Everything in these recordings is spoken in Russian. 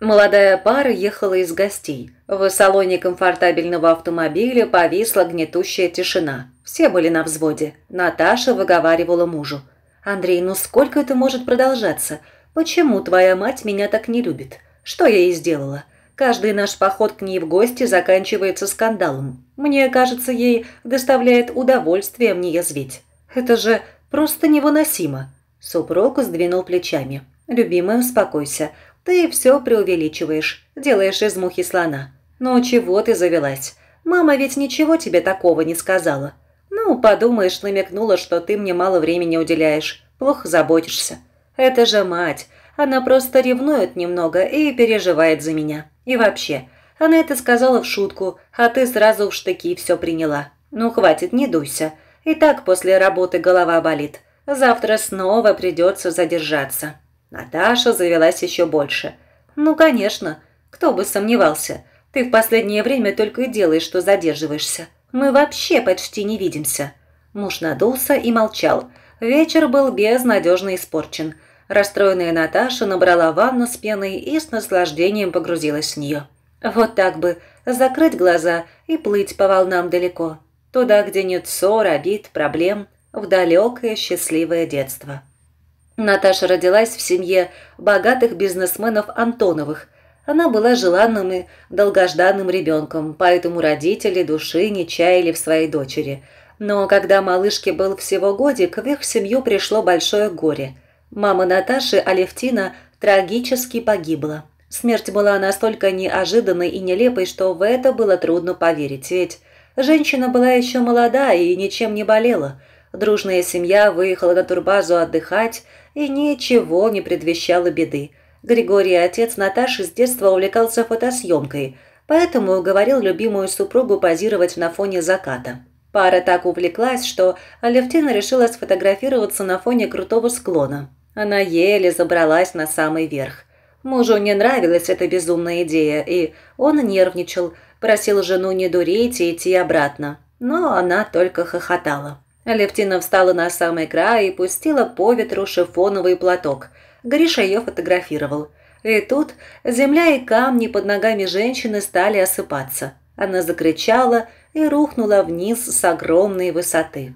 Молодая пара ехала из гостей. В салоне комфортабельного автомобиля повисла гнетущая тишина. Все были на взводе. Наташа выговаривала мужу. «Андрей, ну сколько это может продолжаться? Почему твоя мать меня так не любит? Что я ей сделала? Каждый наш поход к ней в гости заканчивается скандалом. Мне кажется, ей доставляет удовольствие мне язвить. Это же просто невыносимо». Супруг сдвинул плечами. «Любимая, успокойся. Ты все преувеличиваешь, делаешь из мухи слона. Ну чего ты завелась? Мама ведь ничего тебе такого не сказала. Ну, подумаешь, намекнула, что ты мне мало времени уделяешь, плохо заботишься. Это же мать. Она просто ревнует немного и переживает за меня. И вообще, она это сказала в шутку, а ты сразу в штыки все приняла. Ну, хватит, не дуйся. И так после работы голова болит. Завтра снова придется задержаться. Наташа завелась еще больше. «Ну, конечно. Кто бы сомневался. Ты в последнее время только и делаешь, что задерживаешься. Мы вообще почти не видимся». Муж надулся и молчал. Вечер был безнадежно испорчен. Расстроенная Наташа набрала ванну с пеной и с наслаждением погрузилась в нее. Вот так бы, закрыть глаза и плыть по волнам далеко. Туда, где нет ссор, обид, проблем, в далекое счастливое детство. Наташа родилась в семье богатых бизнесменов Антоновых. Она была желанным и долгожданным ребенком, поэтому родители души не чаяли в своей дочери. Но когда малышке был всего годик, в их семью пришло большое горе. Мама Наташи, Алевтина, трагически погибла. Смерть была настолько неожиданной и нелепой, что в это было трудно поверить, ведь женщина была еще молода и ничем не болела. Дружная семья выехала на турбазу отдыхать – и ничего не предвещало беды. Григорий, отец Наташи, с детства увлекался фотосъемкой, поэтому уговорил любимую супругу позировать на фоне заката. Пара так увлеклась, что Алевтина решила сфотографироваться на фоне крутого склона. Она еле забралась на самый верх. Мужу не нравилась эта безумная идея, и он нервничал, просил жену не дурить и идти обратно. Но она только хохотала. Лептина встала на самый край и пустила по ветру шифоновый платок. Гриша ее фотографировал. И тут земля и камни под ногами женщины стали осыпаться. Она закричала и рухнула вниз с огромной высоты.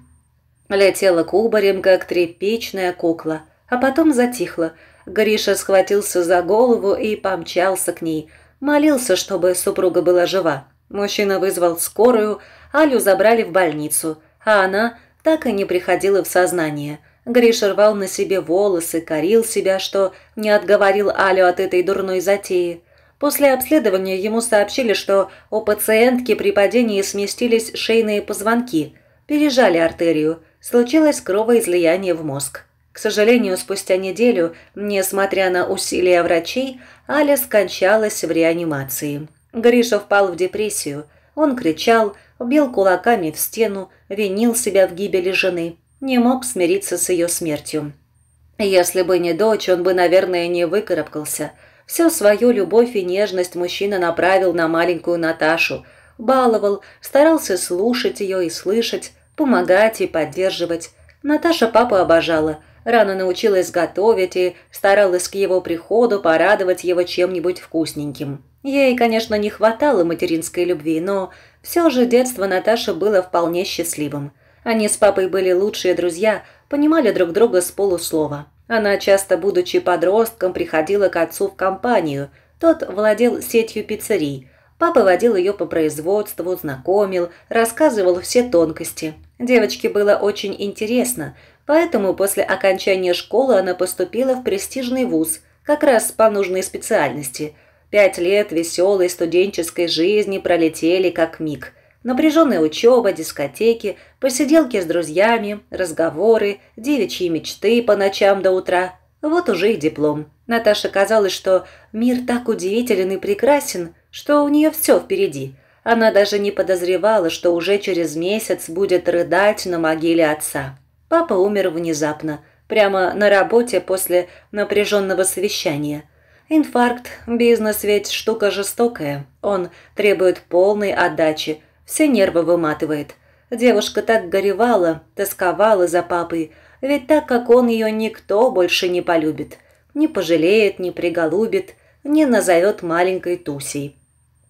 Летела кубарем, как тряпичная кукла, а потом затихла. Гриша схватился за голову и помчался к ней. Молился, чтобы супруга была жива. Мужчина вызвал скорую, Алю забрали в больницу, а она так и не приходило в сознание. Гриша рвал на себе волосы, корил себя, что не отговорил Алю от этой дурной затеи. После обследования ему сообщили, что у пациентки при падении сместились шейные позвонки, пережали артерию, случилось кровоизлияние в мозг. К сожалению, спустя неделю, несмотря на усилия врачей, Аля скончалась в реанимации. Гриша впал в депрессию – он кричал, бил кулаками в стену, винил себя в гибели жены, не мог смириться с ее смертью. Если бы не дочь, он бы, наверное, не выкарабкался. Всю свою любовь и нежность мужчина направил на маленькую Наташу, баловал, старался слушать ее и слышать, помогать и поддерживать. Наташа папу обожала – рано научилась готовить и старалась к его приходу порадовать его чем-нибудь вкусненьким. Ей, конечно, не хватало материнской любви, но все же детство Наташи было вполне счастливым. Они с папой были лучшие друзья, понимали друг друга с полуслова. Она, часто будучи подростком, приходила к отцу в компанию. Тот владел сетью пиццерий. Папа водил ее по производству, знакомил, рассказывал все тонкости. Девочке было очень интересно – Поэтому после окончания школы она поступила в престижный вуз, как раз по нужной специальности. Пять лет веселой студенческой жизни пролетели как миг. Напряженная учеба, дискотеки, посиделки с друзьями, разговоры, девичьи мечты по ночам до утра. Вот уже и диплом. Наташе казалось, что мир так удивителен и прекрасен, что у нее все впереди. Она даже не подозревала, что уже через месяц будет рыдать на могиле отца. Папа умер внезапно, прямо на работе после напряженного совещания. Инфаркт, бизнес ведь штука жестокая. Он требует полной отдачи, все нервы выматывает. Девушка так горевала, тосковала за папой, ведь так как он ее никто больше не полюбит. Не пожалеет, не приголубит, не назовет маленькой Тусей.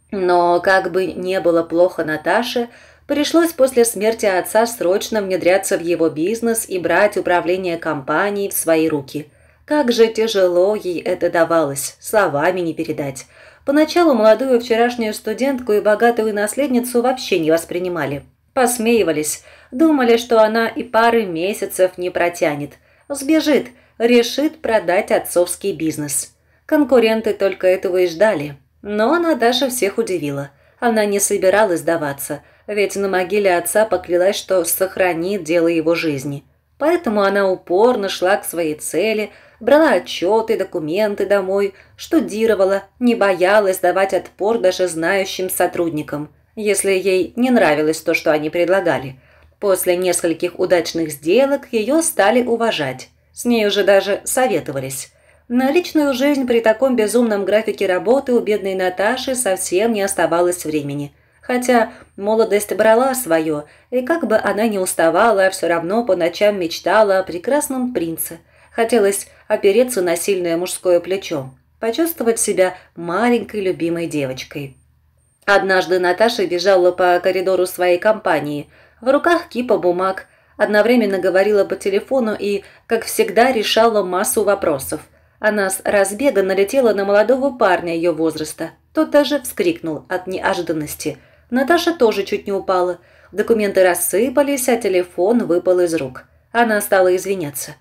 Но как бы не было плохо Наташе, Пришлось после смерти отца срочно внедряться в его бизнес и брать управление компанией в свои руки. Как же тяжело ей это давалось, словами не передать. Поначалу молодую вчерашнюю студентку и богатую наследницу вообще не воспринимали. Посмеивались, думали, что она и пары месяцев не протянет. Сбежит, решит продать отцовский бизнес. Конкуренты только этого и ждали. Но она даже всех удивила. Она не собиралась сдаваться – ведь на могиле отца поклялась, что сохранит дело его жизни. Поэтому она упорно шла к своей цели, брала отчеты, документы домой, штудировала, не боялась давать отпор даже знающим сотрудникам, если ей не нравилось то, что они предлагали. После нескольких удачных сделок ее стали уважать. С ней уже даже советовались. На личную жизнь при таком безумном графике работы у бедной Наташи совсем не оставалось времени – Хотя молодость брала свое, и как бы она ни уставала, все равно по ночам мечтала о прекрасном принце. Хотелось опереться на сильное мужское плечо, почувствовать себя маленькой любимой девочкой. Однажды Наташа бежала по коридору своей компании, в руках кипа бумаг, одновременно говорила по телефону и, как всегда, решала массу вопросов. Она с разбега налетела на молодого парня ее возраста. Тот даже вскрикнул от неожиданности – Наташа тоже чуть не упала. Документы рассыпались, а телефон выпал из рук. Она стала извиняться.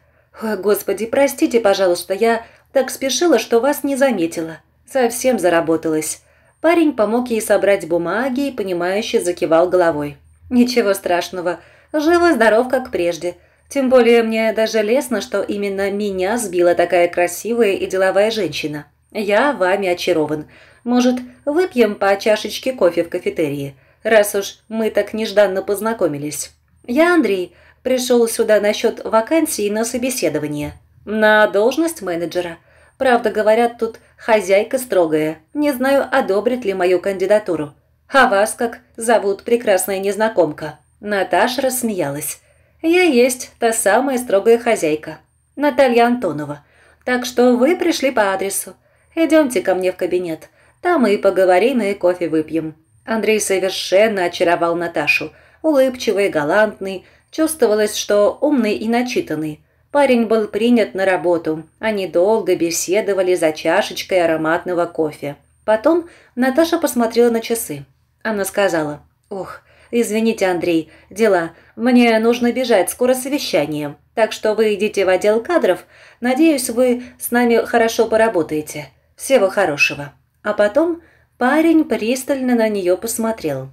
«Господи, простите, пожалуйста, я так спешила, что вас не заметила. Совсем заработалась». Парень помог ей собрать бумаги и, понимающе закивал головой. «Ничего страшного. живо, здоров как прежде. Тем более мне даже лестно, что именно меня сбила такая красивая и деловая женщина. Я вами очарован. Может, выпьем по чашечке кофе в кафетерии, раз уж мы так нежданно познакомились. Я Андрей, пришел сюда насчет вакансии на собеседование. На должность менеджера. Правда, говорят, тут хозяйка строгая. Не знаю, одобрит ли мою кандидатуру. А вас как зовут прекрасная незнакомка?» Наташа рассмеялась. «Я есть та самая строгая хозяйка, Наталья Антонова. Так что вы пришли по адресу. Идемте ко мне в кабинет. Там и поговорим, и кофе выпьем». Андрей совершенно очаровал Наташу. Улыбчивый, галантный. Чувствовалось, что умный и начитанный. Парень был принят на работу. Они долго беседовали за чашечкой ароматного кофе. Потом Наташа посмотрела на часы. Она сказала, «Ох, извините, Андрей, дела. Мне нужно бежать, скоро совещание. Так что вы идите в отдел кадров. Надеюсь, вы с нами хорошо поработаете. Всего хорошего». А потом парень пристально на нее посмотрел.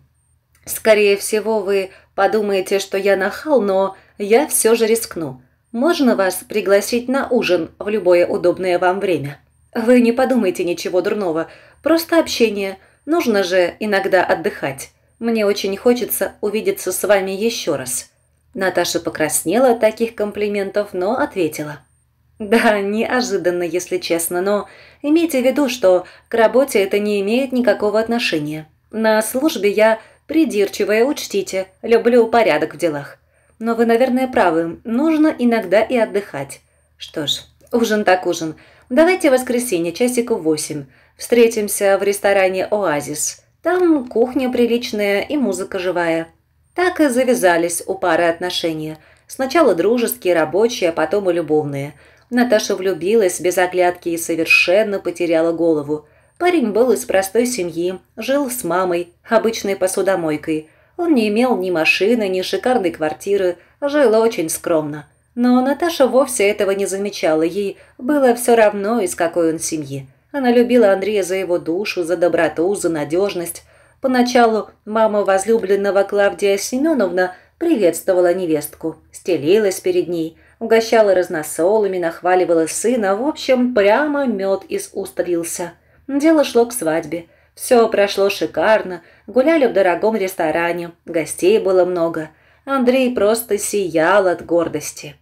«Скорее всего, вы подумаете, что я нахал, но я все же рискну. Можно вас пригласить на ужин в любое удобное вам время? Вы не подумайте ничего дурного, просто общение. Нужно же иногда отдыхать. Мне очень хочется увидеться с вами еще раз». Наташа покраснела от таких комплиментов, но ответила – да, неожиданно, если честно, но имейте в виду, что к работе это не имеет никакого отношения. На службе я придирчивая, учтите, люблю порядок в делах. Но вы, наверное, правы, нужно иногда и отдыхать. Что ж, ужин так ужин. Давайте в воскресенье, часику восемь. Встретимся в ресторане «Оазис». Там кухня приличная и музыка живая. Так и завязались у пары отношения. Сначала дружеские, рабочие, а потом и любовные – Наташа влюбилась без оглядки и совершенно потеряла голову. Парень был из простой семьи, жил с мамой, обычной посудомойкой. Он не имел ни машины, ни шикарной квартиры, жил очень скромно. Но Наташа вовсе этого не замечала, ей было все равно, из какой он семьи. Она любила Андрея за его душу, за доброту, за надежность. Поначалу мама возлюбленного Клавдия Семеновна приветствовала невестку, стелилась перед ней – угощала разносолами, нахваливала сына. В общем, прямо мед из уст лился. Дело шло к свадьбе. Все прошло шикарно. Гуляли в дорогом ресторане. Гостей было много. Андрей просто сиял от гордости.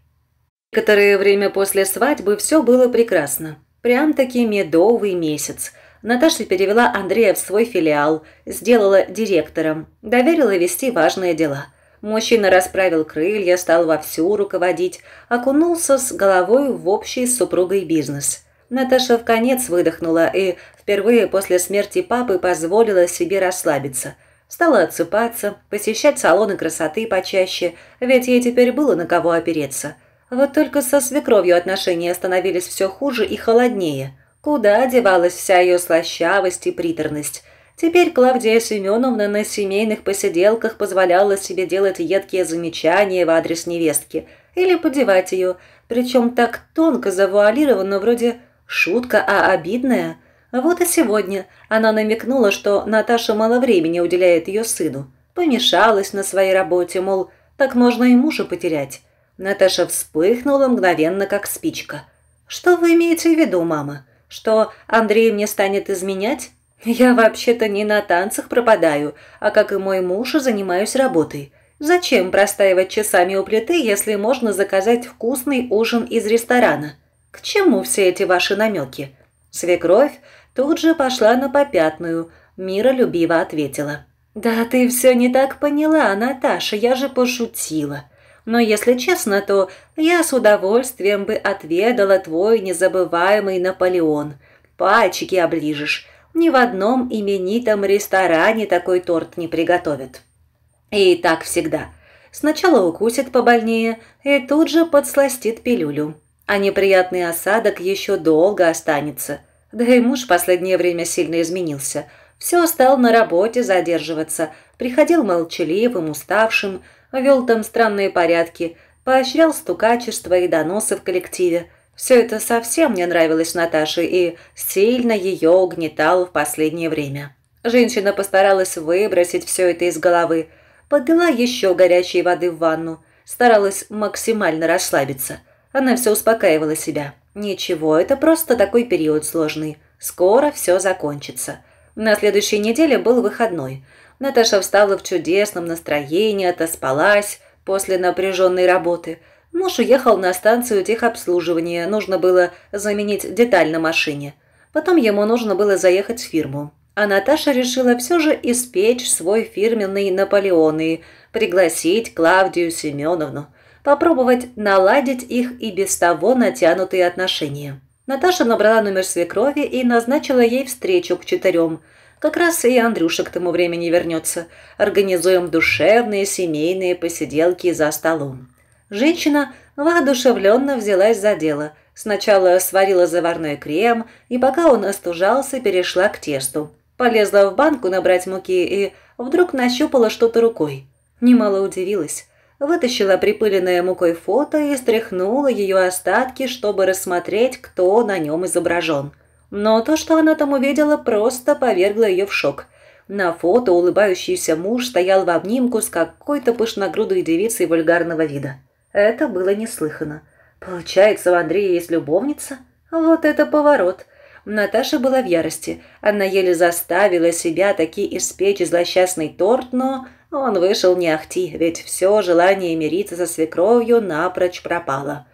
Некоторое время после свадьбы все было прекрасно. Прям-таки медовый месяц. Наташа перевела Андрея в свой филиал, сделала директором, доверила вести важные дела – Мужчина расправил крылья, стал вовсю руководить, окунулся с головой в общий с супругой бизнес. Наташа в конец выдохнула и впервые после смерти папы позволила себе расслабиться. Стала отсыпаться, посещать салоны красоты почаще, ведь ей теперь было на кого опереться. Вот только со свекровью отношения становились все хуже и холоднее. Куда девалась вся ее слащавость и приторность? Теперь Клавдия Семеновна на семейных посиделках позволяла себе делать едкие замечания в адрес невестки или подевать ее, причем так тонко завуалированно, вроде «шутка, а обидная». Вот и сегодня она намекнула, что Наташа мало времени уделяет ее сыну. Помешалась на своей работе, мол, так можно и мужа потерять. Наташа вспыхнула мгновенно, как спичка. «Что вы имеете в виду, мама? Что Андрей мне станет изменять?» Я вообще-то не на танцах пропадаю, а как и мой муж, занимаюсь работой. Зачем простаивать часами у плиты, если можно заказать вкусный ужин из ресторана? К чему все эти ваши намеки? Свекровь тут же пошла на попятную, миролюбиво ответила. «Да ты все не так поняла, Наташа, я же пошутила. Но если честно, то я с удовольствием бы отведала твой незабываемый Наполеон. Пальчики оближешь, ни в одном именитом ресторане такой торт не приготовят. И так всегда. Сначала укусит побольнее и тут же подсластит пилюлю. А неприятный осадок еще долго останется. Да и муж в последнее время сильно изменился. Все стал на работе задерживаться. Приходил молчаливым, уставшим, вел там странные порядки, поощрял стукачество и доносы в коллективе – все это совсем не нравилось Наташе и сильно ее угнетало в последнее время. Женщина постаралась выбросить все это из головы, подлила еще горячей воды в ванну, старалась максимально расслабиться. Она все успокаивала себя. Ничего, это просто такой период сложный. Скоро все закончится. На следующей неделе был выходной. Наташа встала в чудесном настроении, отоспалась после напряженной работы – Муж уехал на станцию техобслуживания, нужно было заменить деталь на машине. Потом ему нужно было заехать в фирму. А Наташа решила все же испечь свой фирменный Наполеон и пригласить Клавдию Семеновну, попробовать наладить их и без того натянутые отношения. Наташа набрала номер свекрови и назначила ей встречу к четырем. Как раз и Андрюша к тому времени вернется. Организуем душевные семейные посиделки за столом. Женщина воодушевленно взялась за дело. Сначала сварила заварной крем, и пока он остужался, перешла к тесту. Полезла в банку набрать муки и вдруг нащупала что-то рукой. Немало удивилась. Вытащила припыленное мукой фото и стряхнула ее остатки, чтобы рассмотреть, кто на нем изображен. Но то, что она там увидела, просто повергло ее в шок. На фото улыбающийся муж стоял в обнимку с какой-то пышногрудой девицей вульгарного вида. Это было неслыханно. Получается, у Андрея есть любовница? Вот это поворот. Наташа была в ярости. Она еле заставила себя таки испечь злосчастный торт, но он вышел не ахти, ведь все желание мириться со свекровью напрочь пропало.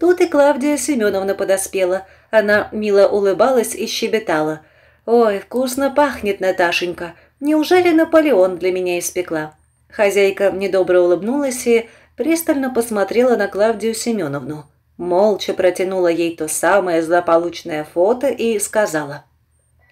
Тут и Клавдия Семеновна подоспела. Она мило улыбалась и щебетала. «Ой, вкусно пахнет, Наташенька. Неужели Наполеон для меня испекла?» Хозяйка недобро улыбнулась и пристально посмотрела на Клавдию Семеновну, молча протянула ей то самое злополучное фото и сказала.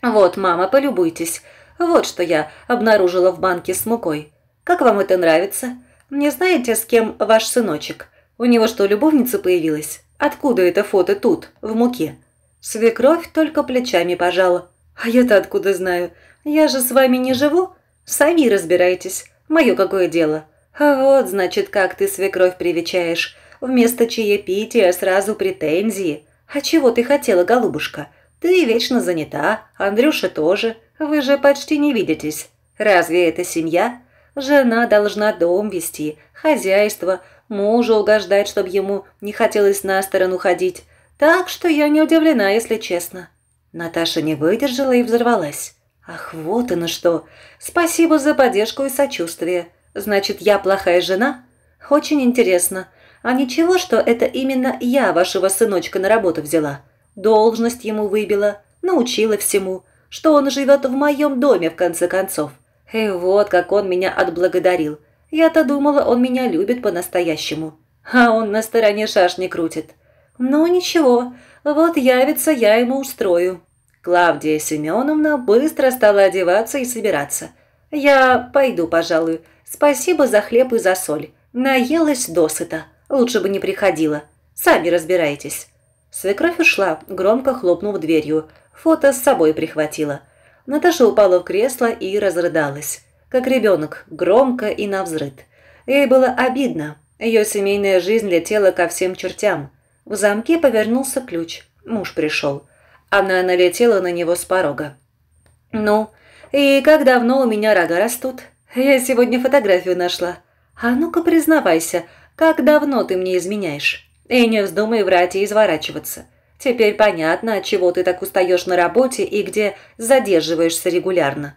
«Вот, мама, полюбуйтесь. Вот что я обнаружила в банке с мукой. Как вам это нравится? Не знаете, с кем ваш сыночек? У него что, любовница появилась? Откуда это фото тут, в муке?» Свекровь только плечами пожала. «А я-то откуда знаю? Я же с вами не живу. Сами разбирайтесь. Мое какое дело?» А вот, значит, как ты свекровь привечаешь. Вместо чаепития сразу претензии. А чего ты хотела, голубушка? Ты вечно занята, Андрюша тоже. Вы же почти не видитесь. Разве это семья? Жена должна дом вести, хозяйство, мужу угождать, чтобы ему не хотелось на сторону ходить. Так что я не удивлена, если честно». Наташа не выдержала и взорвалась. «Ах, вот оно что! Спасибо за поддержку и сочувствие. Значит, я плохая жена? Очень интересно. А ничего, что это именно я вашего сыночка на работу взяла. Должность ему выбила, научила всему, что он живет в моем доме в конце концов. И вот как он меня отблагодарил. Я-то думала, он меня любит по-настоящему. А он на стороне шашни крутит. Ну ничего, вот явится, я ему устрою. Клавдия Семеновна быстро стала одеваться и собираться. Я пойду, пожалуй. Спасибо за хлеб и за соль. Наелась досыта. Лучше бы не приходила. Сами разбирайтесь». Свекровь ушла, громко хлопнув дверью. Фото с собой прихватила. Наташа упала в кресло и разрыдалась. Как ребенок, громко и навзрыд. Ей было обидно. Ее семейная жизнь летела ко всем чертям. В замке повернулся ключ. Муж пришел. Она налетела на него с порога. «Ну, и как давно у меня рога растут?» «Я сегодня фотографию нашла. А ну-ка признавайся, как давно ты мне изменяешь? И не вздумай врать и изворачиваться. Теперь понятно, от чего ты так устаешь на работе и где задерживаешься регулярно».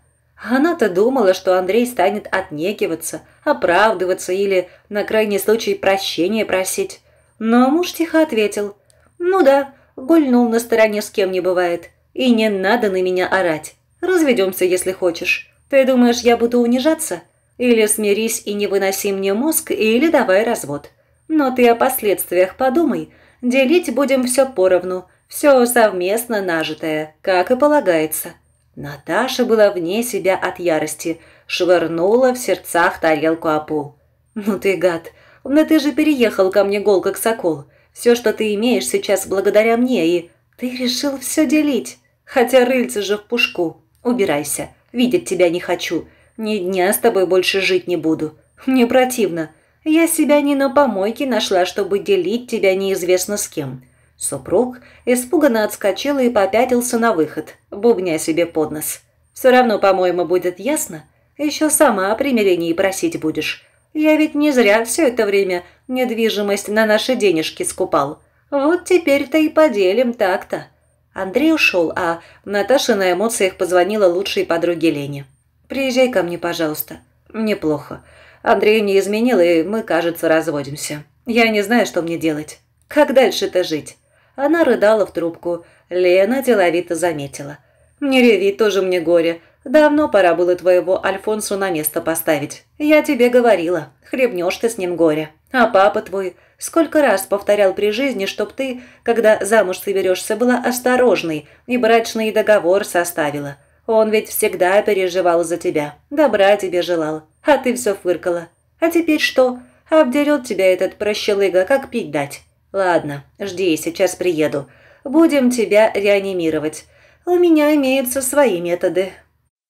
Она-то думала, что Андрей станет отнекиваться, оправдываться или, на крайний случай, прощения просить. Но муж тихо ответил. «Ну да, гульнул на стороне с кем не бывает. И не надо на меня орать. Разведемся, если хочешь. Ты думаешь, я буду унижаться? Или смирись и не выноси мне мозг, или давай развод. Но ты о последствиях подумай. Делить будем все поровну, все совместно нажитое, как и полагается». Наташа была вне себя от ярости, швырнула в сердцах тарелку о пол. «Ну ты гад, но ты же переехал ко мне гол как сокол. Все, что ты имеешь сейчас благодаря мне, и ты решил все делить. Хотя рыльце же в пушку. Убирайся. Видеть тебя не хочу. Ни дня с тобой больше жить не буду. Мне противно. Я себя не на помойке нашла, чтобы делить тебя неизвестно с кем». Супруг испуганно отскочил и попятился на выход, бубня себе под нос. «Все равно, по-моему, будет ясно. Еще сама о примирении просить будешь. Я ведь не зря все это время недвижимость на наши денежки скупал. Вот теперь-то и поделим так-то». Андрей ушел, а Наташа на эмоциях позвонила лучшей подруге Лене. «Приезжай ко мне, пожалуйста. Мне плохо. Андрей не изменил, и мы, кажется, разводимся. Я не знаю, что мне делать. Как дальше-то жить?» Она рыдала в трубку. Лена деловито заметила. «Не реви, тоже мне горе. Давно пора было твоего Альфонсу на место поставить. Я тебе говорила, хлебнешь ты с ним горе. А папа твой Сколько раз повторял при жизни, чтоб ты, когда замуж соберешься, была осторожной и брачный договор составила. Он ведь всегда переживал за тебя, добра тебе желал, а ты все фыркала. А теперь что? Обдерет тебя этот прощелыга, как пить дать. Ладно, жди, сейчас приеду. Будем тебя реанимировать. У меня имеются свои методы».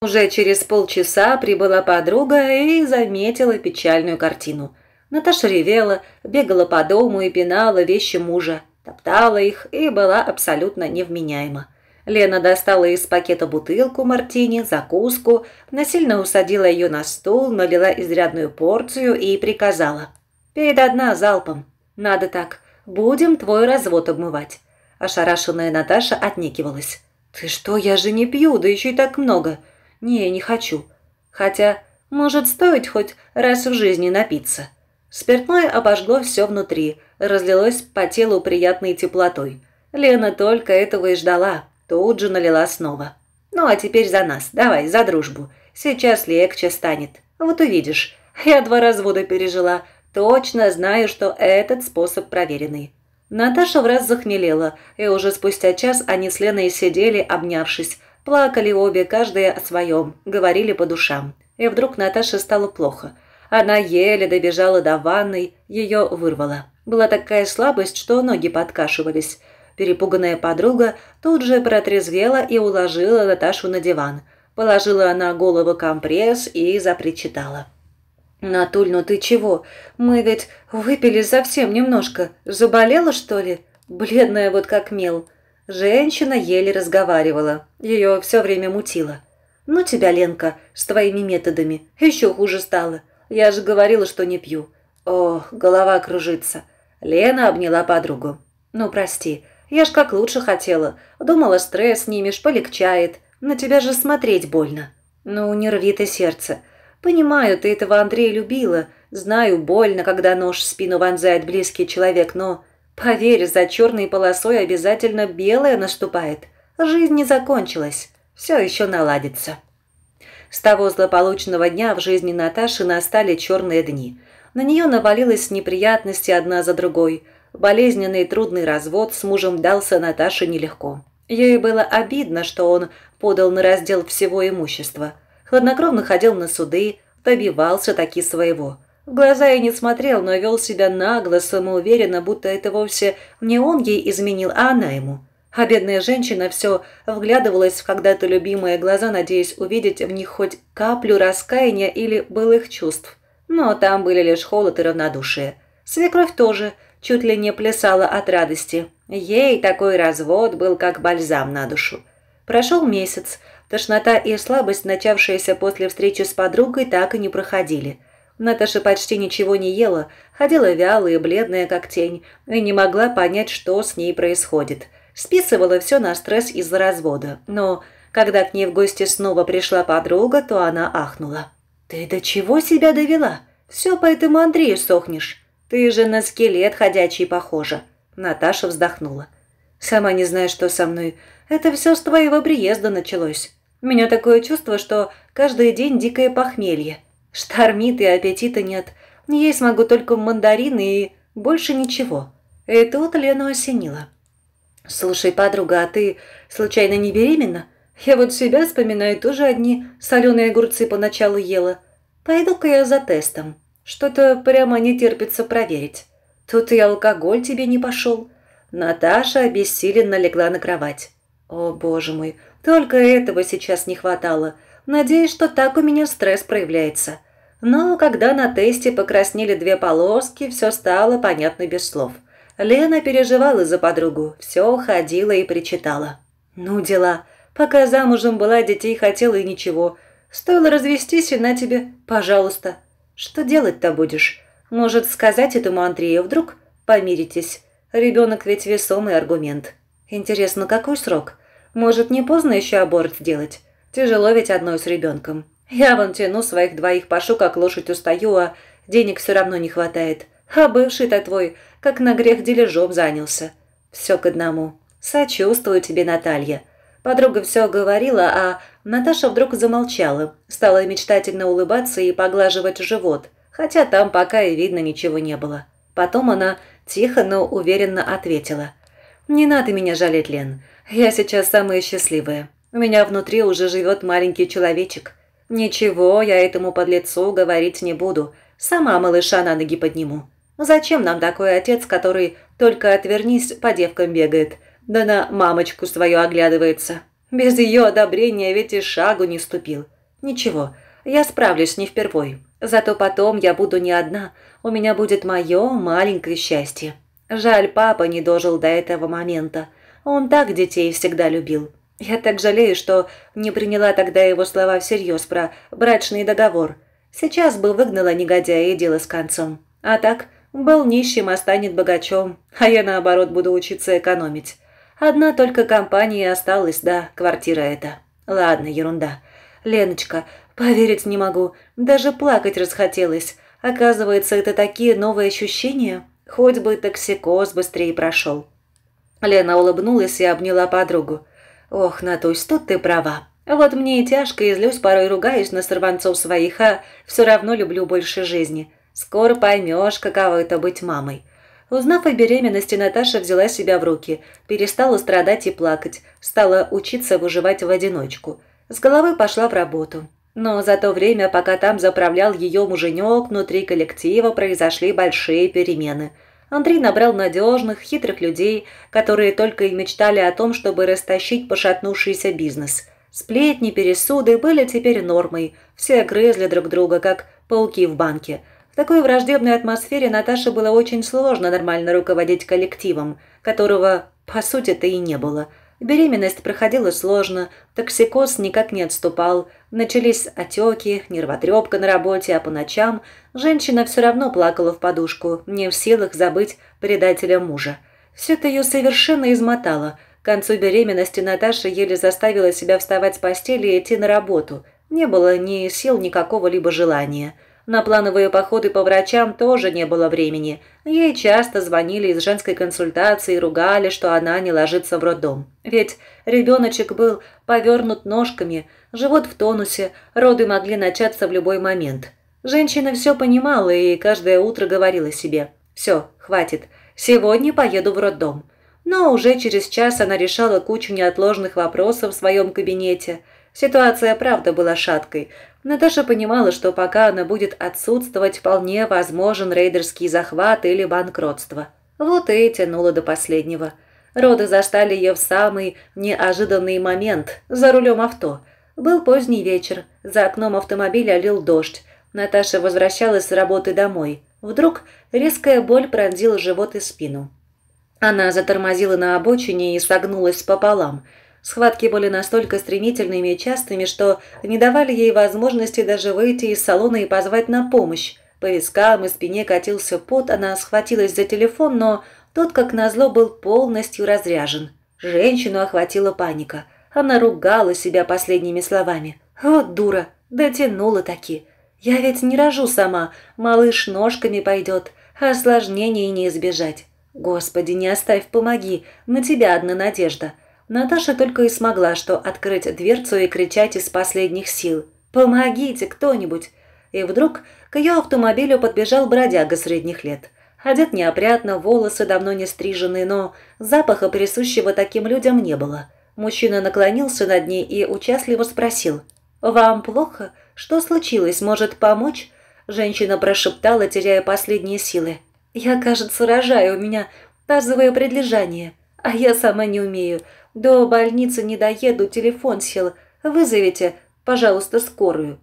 Уже через полчаса прибыла подруга и заметила печальную картину – Наташа ревела, бегала по дому и пинала вещи мужа, топтала их и была абсолютно невменяема. Лена достала из пакета бутылку мартини, закуску, насильно усадила ее на стул, налила изрядную порцию и приказала. «Пей до дна залпом. Надо так. Будем твой развод обмывать». Ошарашенная Наташа отнекивалась. «Ты что, я же не пью, да еще и так много. Не, не хочу. Хотя, может, стоит хоть раз в жизни напиться». Спиртное обожгло все внутри, разлилось по телу приятной теплотой. Лена только этого и ждала, тут же налила снова. «Ну а теперь за нас, давай, за дружбу. Сейчас легче станет. Вот увидишь, я два развода пережила, точно знаю, что этот способ проверенный». Наташа в раз захмелела, и уже спустя час они с Леной сидели, обнявшись. Плакали обе, каждая о своем, говорили по душам. И вдруг Наташе стало плохо. Она еле добежала до ванной, ее вырвала. Была такая слабость, что ноги подкашивались. Перепуганная подруга тут же протрезвела и уложила Наташу на диван. Положила она голову компресс и запричитала. «Натуль, ну ты чего? Мы ведь выпили совсем немножко. Заболела, что ли? Бледная вот как мел». Женщина еле разговаривала. Ее все время мутило. «Ну тебя, Ленка, с твоими методами. Еще хуже стало. Я же говорила, что не пью. Ох, голова кружится. Лена обняла подругу. Ну, прости. Я ж как лучше хотела. Думала, стресс снимешь, полегчает. На тебя же смотреть больно. Ну, не рви ты сердце. Понимаю, ты этого Андрея любила. Знаю, больно, когда нож в спину вонзает близкий человек, но... Поверь, за черной полосой обязательно белая наступает. Жизнь не закончилась. Все еще наладится. С того злополучного дня в жизни Наташи настали черные дни. На нее навалилось неприятности одна за другой. Болезненный и трудный развод с мужем дался Наташе нелегко. Ей было обидно, что он подал на раздел всего имущества. Хладнокровно ходил на суды, добивался таки своего. В глаза я не смотрел, но вел себя нагло, самоуверенно, будто это вовсе не он ей изменил, а она ему – а бедная женщина все вглядывалась в когда-то любимые глаза, надеясь увидеть в них хоть каплю раскаяния или былых чувств. Но там были лишь холод и равнодушие. Свекровь тоже чуть ли не плясала от радости. Ей такой развод был как бальзам на душу. Прошел месяц. Тошнота и слабость, начавшиеся после встречи с подругой, так и не проходили. Наташа почти ничего не ела, ходила вялая, и бледная, как тень, и не могла понять, что с ней происходит – Списывала все на стресс из-за развода, но когда к ней в гости снова пришла подруга, то она ахнула. «Ты до чего себя довела? Все по этому Андрею сохнешь. Ты же на скелет ходячий похожа». Наташа вздохнула. «Сама не знаю, что со мной. Это все с твоего приезда началось. У меня такое чувство, что каждый день дикое похмелье. Штормит и аппетита нет. Есть могу только мандарины и больше ничего». И тут Лену осенило. «Слушай, подруга, а ты случайно не беременна? Я вот себя вспоминаю, тоже одни соленые огурцы поначалу ела. Пойду-ка я за тестом. Что-то прямо не терпится проверить. Тут и алкоголь тебе не пошел». Наташа обессиленно легла на кровать. «О, боже мой, только этого сейчас не хватало. Надеюсь, что так у меня стресс проявляется». Но когда на тесте покраснели две полоски, все стало понятно без слов. Лена переживала за подругу, все ходила и причитала. «Ну, дела. Пока замужем была, детей хотела и ничего. Стоило развестись, и на тебе, пожалуйста. Что делать-то будешь? Может, сказать этому Андрею вдруг? Помиритесь. Ребенок ведь весомый аргумент. Интересно, какой срок? Может, не поздно еще аборт сделать? Тяжело ведь одной с ребенком. Я вон тяну своих двоих, пашу, как лошадь устаю, а денег все равно не хватает. А бывший-то твой как на грех дележом занялся. Все к одному. Сочувствую тебе, Наталья. Подруга все говорила, а Наташа вдруг замолчала, стала мечтательно улыбаться и поглаживать живот, хотя там пока и видно ничего не было. Потом она тихо, но уверенно ответила. «Не надо меня жалеть, Лен. Я сейчас самая счастливая. У меня внутри уже живет маленький человечек. Ничего, я этому подлецу говорить не буду. Сама малыша на ноги подниму. «Ну зачем нам такой отец, который только отвернись по девкам бегает, да на мамочку свою оглядывается? Без ее одобрения ведь и шагу не ступил. Ничего, я справлюсь не впервой. Зато потом я буду не одна, у меня будет мое маленькое счастье. Жаль, папа не дожил до этого момента. Он так детей всегда любил. Я так жалею, что не приняла тогда его слова всерьез про брачный договор. Сейчас бы выгнала негодяя и дело с концом. А так был нищим, а станет богачом, а я, наоборот, буду учиться экономить. Одна только компания осталась, да, квартира эта. Ладно, ерунда. Леночка, поверить не могу, даже плакать расхотелось. Оказывается, это такие новые ощущения. Хоть бы токсикоз быстрее прошел. Лена улыбнулась и обняла подругу. «Ох, Натусь, тут ты права. Вот мне и тяжко, и злюсь, порой ругаюсь на сорванцов своих, а все равно люблю больше жизни. Скоро поймешь, каково это быть мамой. Узнав о беременности, Наташа взяла себя в руки, перестала страдать и плакать, стала учиться выживать в одиночку. С головы пошла в работу. Но за то время, пока там заправлял ее муженек, внутри коллектива произошли большие перемены. Андрей набрал надежных, хитрых людей, которые только и мечтали о том, чтобы растащить пошатнувшийся бизнес. Сплетни, пересуды были теперь нормой. Все грызли друг друга, как пауки в банке – в такой враждебной атмосфере Наташе было очень сложно нормально руководить коллективом, которого, по сути-то, и не было. Беременность проходила сложно, токсикоз никак не отступал, начались отеки, нервотрепка на работе, а по ночам женщина все равно плакала в подушку, не в силах забыть предателя мужа. Все это ее совершенно измотало. К концу беременности Наташа еле заставила себя вставать с постели и идти на работу. Не было ни сил, никакого либо желания – на плановые походы по врачам тоже не было времени. Ей часто звонили из женской консультации и ругали, что она не ложится в роддом. Ведь ребеночек был повернут ножками, живот в тонусе, роды могли начаться в любой момент. Женщина все понимала и каждое утро говорила себе «Все, хватит, сегодня поеду в роддом». Но уже через час она решала кучу неотложных вопросов в своем кабинете – Ситуация, правда, была шаткой. Наташа понимала, что пока она будет отсутствовать, вполне возможен рейдерский захват или банкротство. Вот и тянула до последнего. Роды застали ее в самый неожиданный момент, за рулем авто. Был поздний вечер, за окном автомобиля лил дождь. Наташа возвращалась с работы домой. Вдруг резкая боль пронзила живот и спину. Она затормозила на обочине и согнулась пополам – Схватки были настолько стремительными и частыми, что не давали ей возможности даже выйти из салона и позвать на помощь. По вискам и спине катился пот, она схватилась за телефон, но тот, как назло, был полностью разряжен. Женщину охватила паника. Она ругала себя последними словами. «Вот дура! Дотянула таки! Я ведь не рожу сама, малыш ножками пойдет, а осложнений не избежать. Господи, не оставь, помоги, на тебя одна надежда!» Наташа только и смогла что открыть дверцу и кричать из последних сил. «Помогите кто-нибудь!» И вдруг к ее автомобилю подбежал бродяга средних лет. Одет неопрятно, волосы давно не стрижены, но запаха, присущего таким людям, не было. Мужчина наклонился над ней и участливо спросил. «Вам плохо? Что случилось? Может, помочь?» Женщина прошептала, теряя последние силы. «Я, кажется, рожаю, у меня тазовое предлежание, а я сама не умею. До больницы не доеду, телефон сел. Вызовите, пожалуйста, скорую».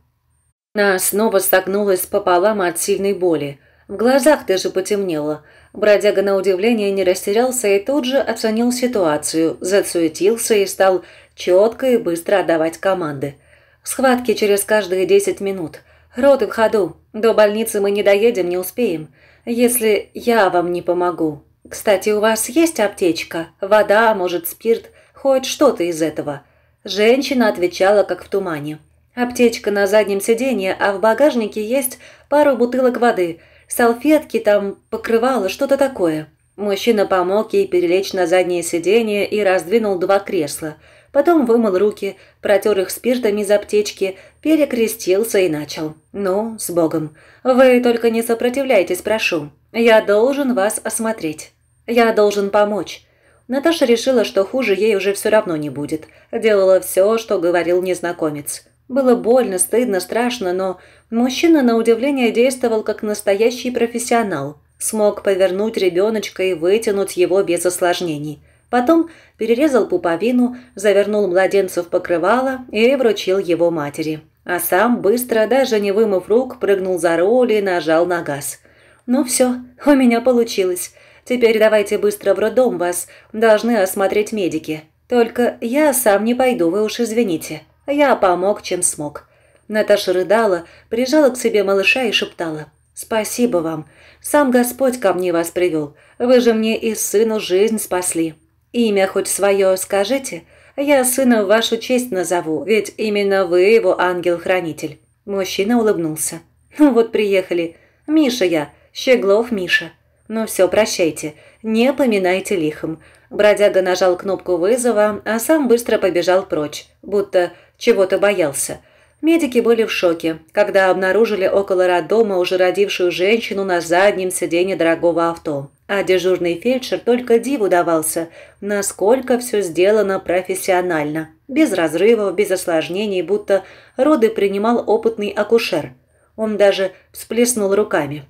Она снова согнулась пополам от сильной боли. В глазах даже потемнело. Бродяга на удивление не растерялся и тут же оценил ситуацию, засуетился и стал четко и быстро отдавать команды. Схватки через каждые десять минут. Роты в ходу. До больницы мы не доедем, не успеем. Если я вам не помогу. Кстати, у вас есть аптечка? Вода, может, спирт? Хоть что-то из этого. Женщина отвечала, как в тумане. Аптечка на заднем сиденье, а в багажнике есть пару бутылок воды, салфетки там, покрывало, что-то такое. Мужчина помог ей перелечь на заднее сиденье и раздвинул два кресла. Потом вымыл руки, протер их спиртом из аптечки, перекрестился и начал. «Ну, с Богом. Вы только не сопротивляйтесь, прошу. Я должен вас осмотреть. Я должен помочь. Наташа решила, что хуже ей уже все равно не будет. Делала все, что говорил незнакомец. Было больно, стыдно, страшно, но мужчина, на удивление, действовал как настоящий профессионал. Смог повернуть ребеночка и вытянуть его без осложнений. Потом перерезал пуповину, завернул младенца в покрывало и вручил его матери. А сам, быстро, даже не вымыв рук, прыгнул за руль и нажал на газ. «Ну все, у меня получилось. Теперь давайте быстро в роддом вас. Должны осмотреть медики. Только я сам не пойду, вы уж извините. Я помог, чем смог». Наташа рыдала, прижала к себе малыша и шептала. «Спасибо вам. Сам Господь ко мне вас привел. Вы же мне и сыну жизнь спасли. Имя хоть свое скажите. Я сына в вашу честь назову, ведь именно вы его ангел-хранитель». Мужчина улыбнулся. «Ну вот приехали. Миша я, Щеглов Миша». Ну все, прощайте. Не поминайте лихом. Бродяга нажал кнопку вызова, а сам быстро побежал прочь, будто чего-то боялся. Медики были в шоке, когда обнаружили около роддома уже родившую женщину на заднем сиденье дорогого авто. А дежурный фельдшер только диву давался, насколько все сделано профессионально. Без разрывов, без осложнений, будто роды принимал опытный акушер. Он даже всплеснул руками.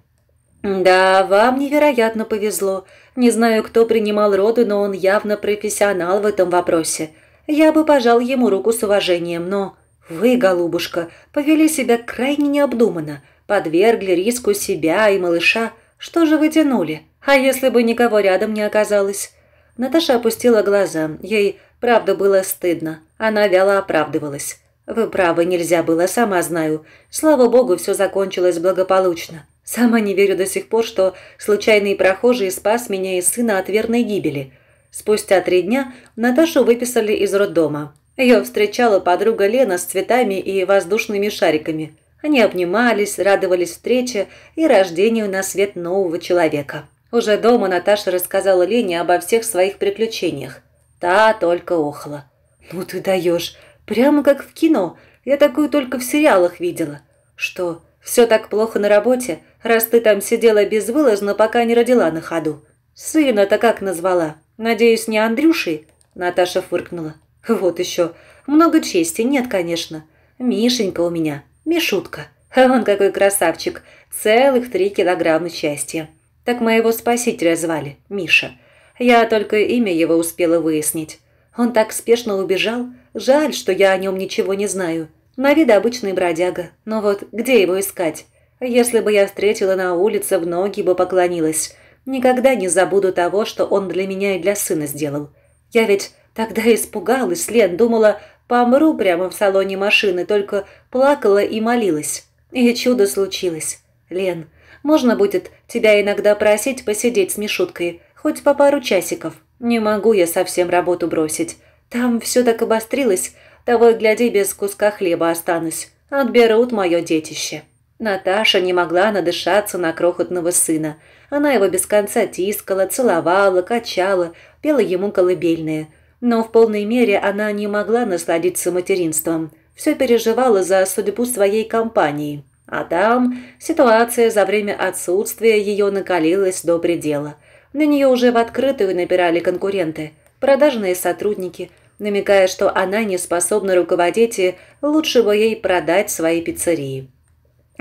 «Да, вам невероятно повезло. Не знаю, кто принимал роды, но он явно профессионал в этом вопросе. Я бы пожал ему руку с уважением, но вы, голубушка, повели себя крайне необдуманно, подвергли риску себя и малыша. Что же вы тянули? А если бы никого рядом не оказалось?» Наташа опустила глаза. Ей, правда, было стыдно. Она вяло оправдывалась. «Вы правы, нельзя было, сама знаю. Слава богу, все закончилось благополучно. Сама не верю до сих пор, что случайный прохожий спас меня и сына от верной гибели. Спустя три дня Наташу выписали из роддома. Ее встречала подруга Лена с цветами и воздушными шариками. Они обнимались, радовались встрече и рождению на свет нового человека. Уже дома Наташа рассказала Лене обо всех своих приключениях. Та только охла. «Ну ты даешь! Прямо как в кино! Я такую только в сериалах видела!» «Что, все так плохо на работе?» раз ты там сидела безвылазно, пока не родила на ходу. Сына-то как назвала? Надеюсь, не Андрюшей?» Наташа фыркнула. «Вот еще. Много чести нет, конечно. Мишенька у меня. Мишутка. А он какой красавчик. Целых три килограмма счастья. Так моего спасителя звали, Миша. Я только имя его успела выяснить. Он так спешно убежал. Жаль, что я о нем ничего не знаю. На вид обычный бродяга. Но вот где его искать? Если бы я встретила на улице, в ноги бы поклонилась. Никогда не забуду того, что он для меня и для сына сделал. Я ведь тогда испугалась, Лен, думала, помру прямо в салоне машины, только плакала и молилась. И чудо случилось. Лен, можно будет тебя иногда просить посидеть с Мишуткой, хоть по пару часиков? Не могу я совсем работу бросить. Там все так обострилось, того и гляди без куска хлеба останусь. Отберут мое детище». Наташа не могла надышаться на крохотного сына. Она его без конца тискала, целовала, качала, пела ему колыбельные. Но в полной мере она не могла насладиться материнством. Все переживала за судьбу своей компании. А там ситуация за время отсутствия ее накалилась до предела. На нее уже в открытую набирали конкуренты, продажные сотрудники, намекая, что она не способна руководить и лучше бы ей продать свои пиццерии.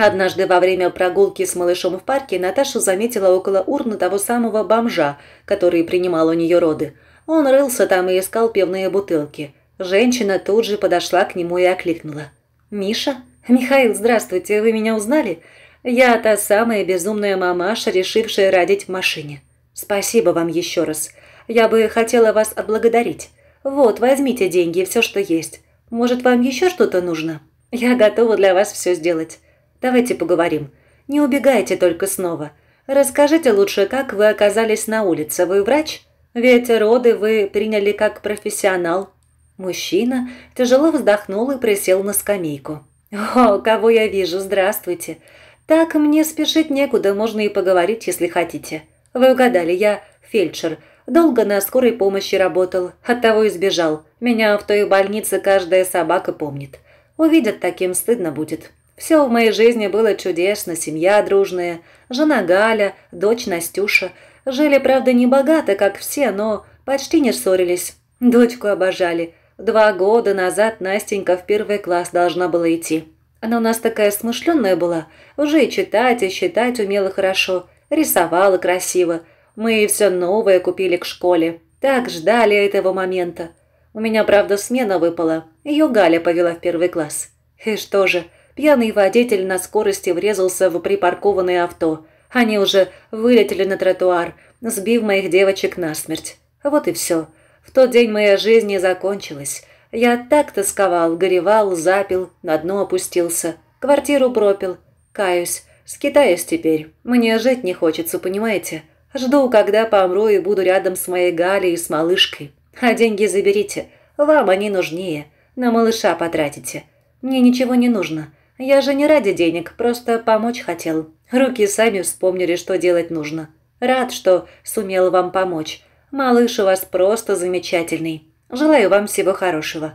Однажды во время прогулки с малышом в парке Наташу заметила около урны того самого бомжа, который принимал у нее роды. Он рылся там и искал пивные бутылки. Женщина тут же подошла к нему и окликнула. «Миша? Михаил, здравствуйте, вы меня узнали? Я та самая безумная мамаша, решившая родить в машине. Спасибо вам еще раз. Я бы хотела вас отблагодарить. Вот, возьмите деньги и все, что есть. Может, вам еще что-то нужно? Я готова для вас все сделать». Давайте поговорим. Не убегайте только снова. Расскажите лучше, как вы оказались на улице. Вы врач? Ведь роды вы приняли как профессионал». Мужчина тяжело вздохнул и присел на скамейку. «О, кого я вижу, здравствуйте. Так мне спешить некуда, можно и поговорить, если хотите. Вы угадали, я фельдшер. Долго на скорой помощи работал, оттого и сбежал. Меня в той больнице каждая собака помнит. Увидят таким, стыдно будет. Все в моей жизни было чудесно, семья дружная, жена Галя, дочь Настюша. Жили, правда, не богато, как все, но почти не ссорились. Дочку обожали. Два года назад Настенька в первый класс должна была идти. Она у нас такая смышленная была, уже и читать, и считать умела хорошо, рисовала красиво. Мы все новое купили к школе. Так ждали этого момента. У меня, правда, смена выпала. Ее Галя повела в первый класс. И что же, Пьяный водитель на скорости врезался в припаркованное авто. Они уже вылетели на тротуар, сбив моих девочек насмерть. Вот и все. В тот день моя жизнь не закончилась. Я так тосковал, горевал, запил, на дно опустился. Квартиру пропил. Каюсь. Скитаюсь теперь. Мне жить не хочется, понимаете? Жду, когда помру и буду рядом с моей Галей и с малышкой. А деньги заберите. Вам они нужнее. На малыша потратите. Мне ничего не нужно. Я же не ради денег, просто помочь хотел. Руки сами вспомнили, что делать нужно. Рад, что сумел вам помочь. Малыш у вас просто замечательный. Желаю вам всего хорошего.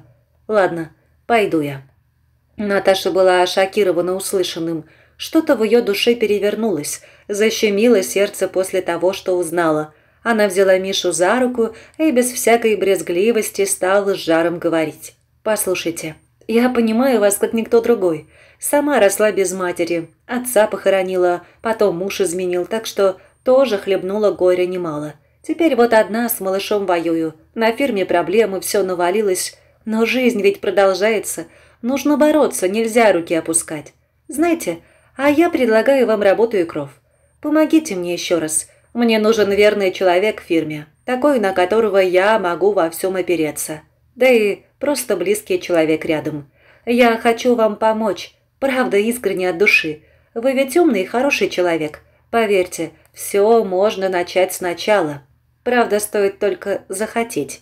Ладно, пойду я». Наташа была шокирована услышанным. Что-то в ее душе перевернулось, защемило сердце после того, что узнала. Она взяла Мишу за руку и без всякой брезгливости стала с жаром говорить. «Послушайте, я понимаю вас, как никто другой. Сама росла без матери, отца похоронила, потом муж изменил, так что тоже хлебнула горя немало. Теперь вот одна с малышом воюю. На фирме проблемы, все навалилось. Но жизнь ведь продолжается. Нужно бороться, нельзя руки опускать. Знаете, а я предлагаю вам работу и кров. Помогите мне еще раз. Мне нужен верный человек в фирме, такой, на которого я могу во всем опереться. Да и просто близкий человек рядом. Я хочу вам помочь. Правда, искренне от души. Вы ведь умный и хороший человек. Поверьте, все можно начать сначала. Правда, стоит только захотеть.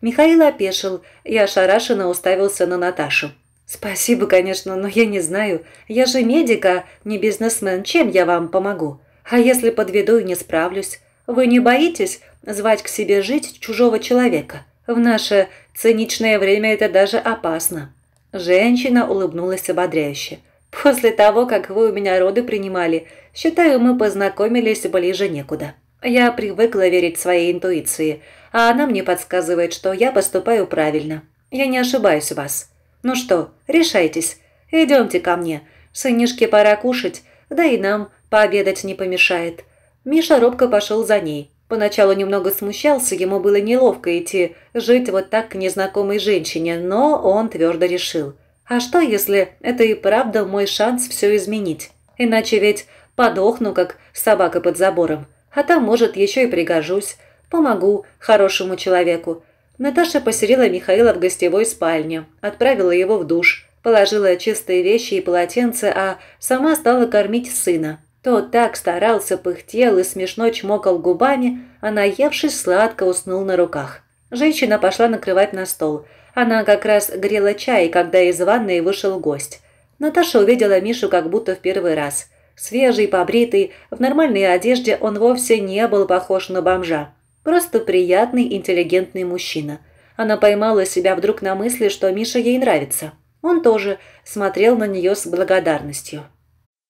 Михаил опешил и ошарашенно уставился на Наташу. «Спасибо, конечно, но я не знаю. Я же медик, а не бизнесмен. Чем я вам помогу? А если подведу и не справлюсь? Вы не боитесь звать к себе жить чужого человека? В наше циничное время это даже опасно». Женщина улыбнулась ободряюще. «После того, как вы у меня роды принимали, считаю, мы познакомились ближе некуда. Я привыкла верить своей интуиции, а она мне подсказывает, что я поступаю правильно. Я не ошибаюсь в вас. Ну что, решайтесь. Идемте ко мне. Сынишке пора кушать, да и нам пообедать не помешает». Миша робко пошел за ней. Поначалу немного смущался, ему было неловко идти жить вот так к незнакомой женщине, но он твердо решил. А что, если это и правда мой шанс все изменить? Иначе ведь подохну, как собака под забором. А там, может, еще и пригожусь. Помогу хорошему человеку. Наташа поселила Михаила в гостевой спальне, отправила его в душ, положила чистые вещи и полотенце, а сама стала кормить сына. Тот так старался, пыхтел и смешно чмокал губами, а наевшись, сладко уснул на руках. Женщина пошла накрывать на стол. Она как раз грела чай, когда из ванной вышел гость. Наташа увидела Мишу как будто в первый раз. Свежий, побритый, в нормальной одежде он вовсе не был похож на бомжа. Просто приятный, интеллигентный мужчина. Она поймала себя вдруг на мысли, что Миша ей нравится. Он тоже смотрел на нее с благодарностью.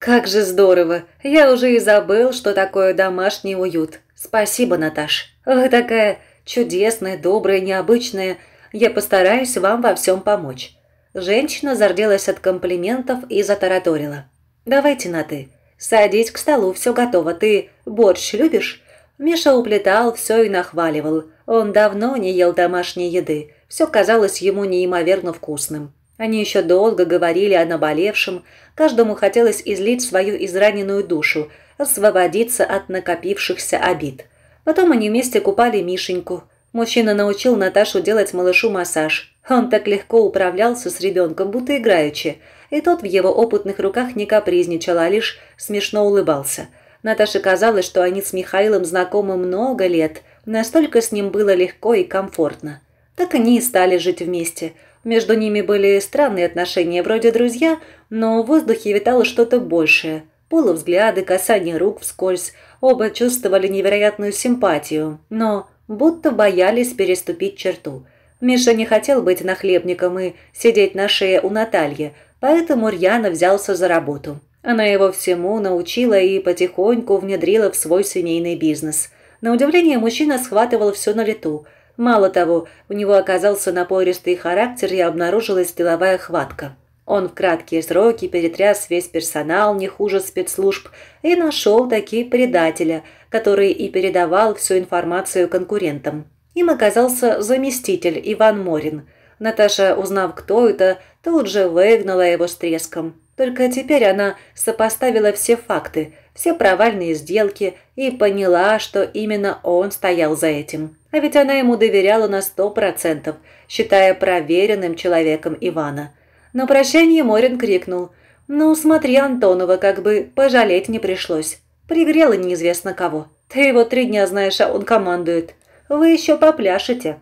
«Как же здорово! Я уже и забыл, что такое домашний уют. Спасибо, Наташ. Вы такая чудесная, добрая, необычная. Я постараюсь вам во всем помочь». Женщина зарделась от комплиментов и затараторила. «Давайте на «ты». Садись к столу, все готово. Ты борщ любишь?» Миша уплетал все и нахваливал. Он давно не ел домашней еды. Все казалось ему неимоверно вкусным. Они еще долго говорили о наболевшем, каждому хотелось излить свою израненную душу, освободиться от накопившихся обид. Потом они вместе купали Мишеньку. Мужчина научил Наташу делать малышу массаж. Он так легко управлялся с ребенком, будто играючи, и тот в его опытных руках не капризничал, а лишь смешно улыбался. Наташе казалось, что они с Михаилом знакомы много лет, настолько с ним было легко и комфортно. Так они и стали жить вместе – между ними были странные отношения, вроде друзья, но в воздухе витало что-то большее. Полувзгляды, касание рук вскользь. Оба чувствовали невероятную симпатию, но будто боялись переступить черту. Миша не хотел быть нахлебником и сидеть на шее у Натальи, поэтому Рьяна взялся за работу. Она его всему научила и потихоньку внедрила в свой семейный бизнес. На удивление мужчина схватывал все на лету – Мало того, у него оказался напористый характер и обнаружилась деловая хватка. Он в краткие сроки перетряс весь персонал не хуже спецслужб и нашел такие предателя, который и передавал всю информацию конкурентам. Им оказался заместитель Иван Морин. Наташа, узнав, кто это, тут же выгнала его с треском. Только теперь она сопоставила все факты, все провальные сделки и поняла, что именно он стоял за этим. А ведь она ему доверяла на сто процентов, считая проверенным человеком Ивана. На прощание Морин крикнул. «Ну, смотри, Антонова, как бы пожалеть не пришлось. Пригрела неизвестно кого. Ты его три дня знаешь, а он командует. Вы еще попляшете».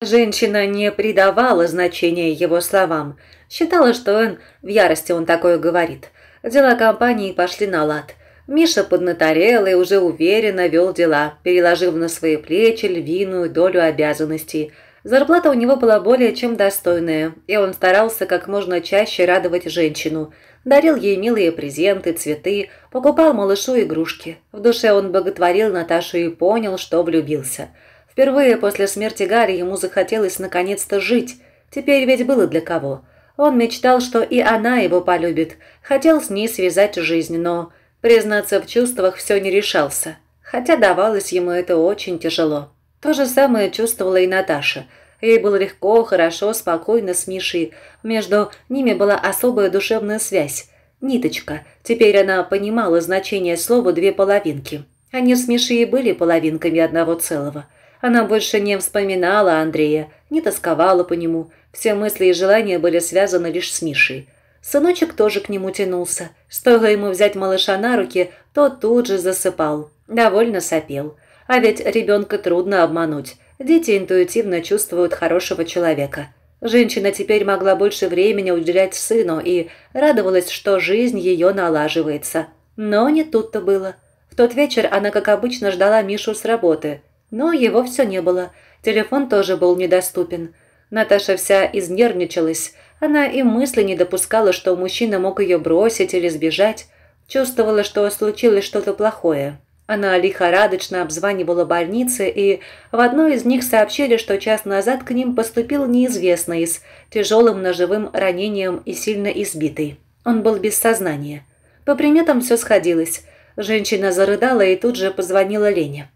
Женщина не придавала значения его словам. Считала, что он в ярости он такое говорит. Дела компании пошли на лад. Миша поднаторел и уже уверенно вел дела, переложив на свои плечи львиную долю обязанностей. Зарплата у него была более чем достойная, и он старался как можно чаще радовать женщину. Дарил ей милые презенты, цветы, покупал малышу игрушки. В душе он боготворил Наташу и понял, что влюбился. Впервые после смерти Гарри ему захотелось наконец-то жить. Теперь ведь было для кого. Он мечтал, что и она его полюбит. Хотел с ней связать жизнь, но Признаться в чувствах все не решался, хотя давалось ему это очень тяжело. То же самое чувствовала и Наташа. Ей было легко, хорошо, спокойно с Мишей. Между ними была особая душевная связь. Ниточка. Теперь она понимала значение слова «две половинки». Они с Мишей были половинками одного целого. Она больше не вспоминала Андрея, не тосковала по нему. Все мысли и желания были связаны лишь с Мишей. Сыночек тоже к нему тянулся. Стоило ему взять малыша на руки, то тут же засыпал. Довольно сопел. А ведь ребенка трудно обмануть. Дети интуитивно чувствуют хорошего человека. Женщина теперь могла больше времени уделять сыну и радовалась, что жизнь ее налаживается. Но не тут-то было. В тот вечер она, как обычно, ждала Мишу с работы. Но его все не было. Телефон тоже был недоступен. Наташа вся изнервничалась. Она и мысли не допускала, что мужчина мог ее бросить или сбежать. Чувствовала, что случилось что-то плохое. Она лихорадочно обзванивала больницы, и в одной из них сообщили, что час назад к ним поступил неизвестный с тяжелым ножевым ранением и сильно избитый. Он был без сознания. По приметам все сходилось. Женщина зарыдала и тут же позвонила Лене.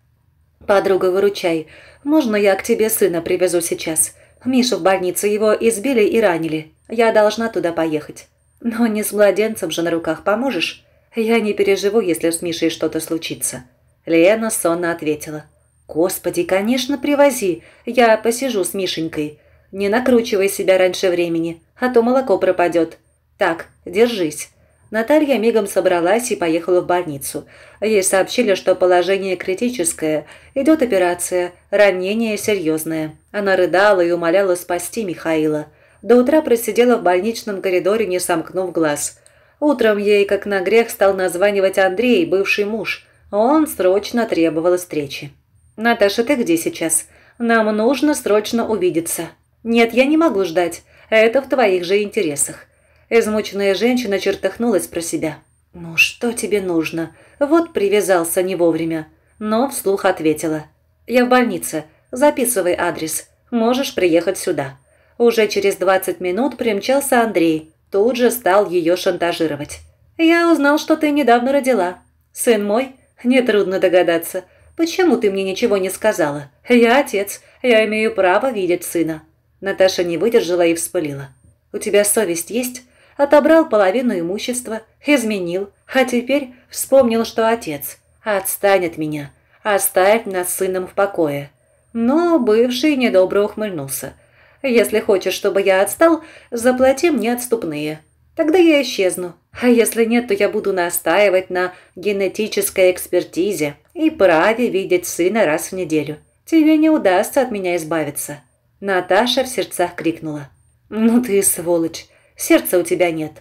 «Подруга, выручай. Можно я к тебе сына привезу сейчас? Мишу в больнице, его избили и ранили. Я должна туда поехать. Но не с младенцем же на руках поможешь? Я не переживу, если с Мишей что-то случится». Лена сонно ответила. «Господи, конечно, привози. Я посижу с Мишенькой. Не накручивай себя раньше времени, а то молоко пропадет. Так, держись. Наталья мигом собралась и поехала в больницу. Ей сообщили, что положение критическое, идет операция, ранение серьезное. Она рыдала и умоляла спасти Михаила. До утра просидела в больничном коридоре, не сомкнув глаз. Утром ей, как на грех, стал названивать Андрей, бывший муж. Он срочно требовал встречи. «Наташа, ты где сейчас? Нам нужно срочно увидеться». «Нет, я не могу ждать. Это в твоих же интересах. Измученная женщина чертыхнулась про себя. «Ну что тебе нужно? Вот привязался не вовремя». Но вслух ответила. «Я в больнице. Записывай адрес. Можешь приехать сюда». Уже через 20 минут примчался Андрей. Тут же стал ее шантажировать. «Я узнал, что ты недавно родила. Сын мой? Нетрудно догадаться. Почему ты мне ничего не сказала? Я отец. Я имею право видеть сына». Наташа не выдержала и вспылила. «У тебя совесть есть? отобрал половину имущества, изменил, а теперь вспомнил, что отец. Отстань от меня, оставь нас сыном в покое. Но бывший недобро ухмыльнулся. Если хочешь, чтобы я отстал, заплати мне отступные. Тогда я исчезну. А если нет, то я буду настаивать на генетической экспертизе и праве видеть сына раз в неделю. Тебе не удастся от меня избавиться. Наташа в сердцах крикнула. «Ну ты сволочь! Сердца у тебя нет».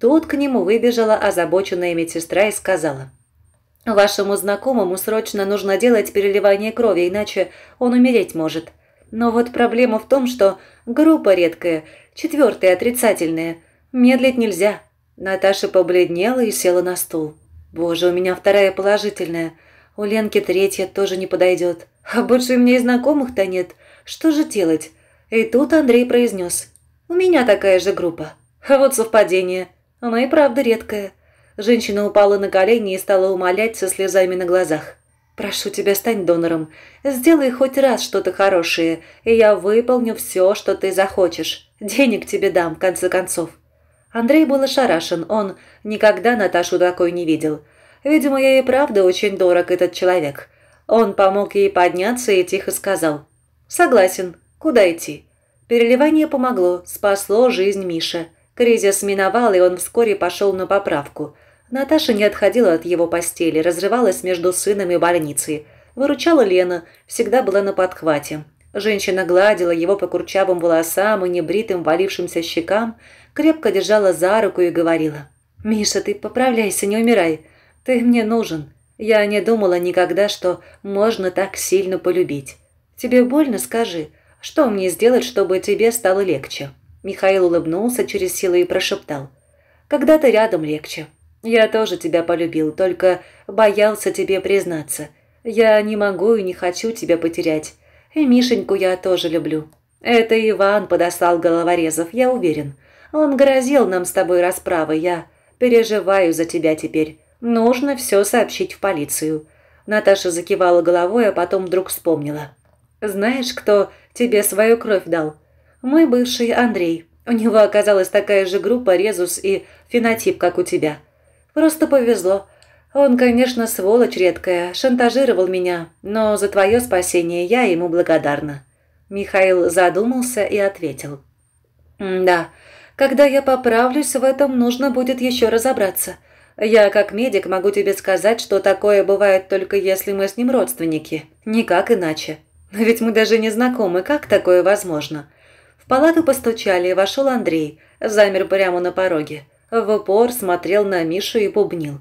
Тут к нему выбежала озабоченная медсестра и сказала. «Вашему знакомому срочно нужно делать переливание крови, иначе он умереть может. Но вот проблема в том, что группа редкая, четвертая отрицательная. Медлить нельзя». Наташа побледнела и села на стул. «Боже, у меня вторая положительная. У Ленки третья тоже не подойдет. А больше у меня и знакомых-то нет. Что же делать?» И тут Андрей произнес. У меня такая же группа. А вот совпадение. Она и правда редкая. Женщина упала на колени и стала умолять со слезами на глазах. «Прошу тебя, стань донором. Сделай хоть раз что-то хорошее, и я выполню все, что ты захочешь. Денег тебе дам, в конце концов». Андрей был ошарашен. Он никогда Наташу такой не видел. Видимо, ей и правда очень дорог этот человек. Он помог ей подняться и тихо сказал. «Согласен. Куда идти?» Переливание помогло, спасло жизнь Миша. Кризис миновал, и он вскоре пошел на поправку. Наташа не отходила от его постели, разрывалась между сыном и больницей. Выручала Лена, всегда была на подхвате. Женщина гладила его по курчавым волосам и небритым валившимся щекам, крепко держала за руку и говорила. «Миша, ты поправляйся, не умирай. Ты мне нужен. Я не думала никогда, что можно так сильно полюбить. Тебе больно, скажи. Что мне сделать, чтобы тебе стало легче?» Михаил улыбнулся через силу и прошептал. «Когда ты рядом легче. Я тоже тебя полюбил, только боялся тебе признаться. Я не могу и не хочу тебя потерять. И Мишеньку я тоже люблю. Это Иван подослал головорезов, я уверен. Он грозил нам с тобой расправой, я переживаю за тебя теперь. Нужно все сообщить в полицию». Наташа закивала головой, а потом вдруг вспомнила. «Знаешь, кто тебе свою кровь дал. Мой бывший Андрей. У него оказалась такая же группа, резус и фенотип, как у тебя. Просто повезло. Он, конечно, сволочь редкая, шантажировал меня, но за твое спасение я ему благодарна». Михаил задумался и ответил. «Да, когда я поправлюсь, в этом нужно будет еще разобраться. Я, как медик, могу тебе сказать, что такое бывает только если мы с ним родственники. Никак иначе». Но ведь мы даже не знакомы, как такое возможно? В палату постучали, и вошел Андрей, замер прямо на пороге. В упор смотрел на Мишу и бубнил.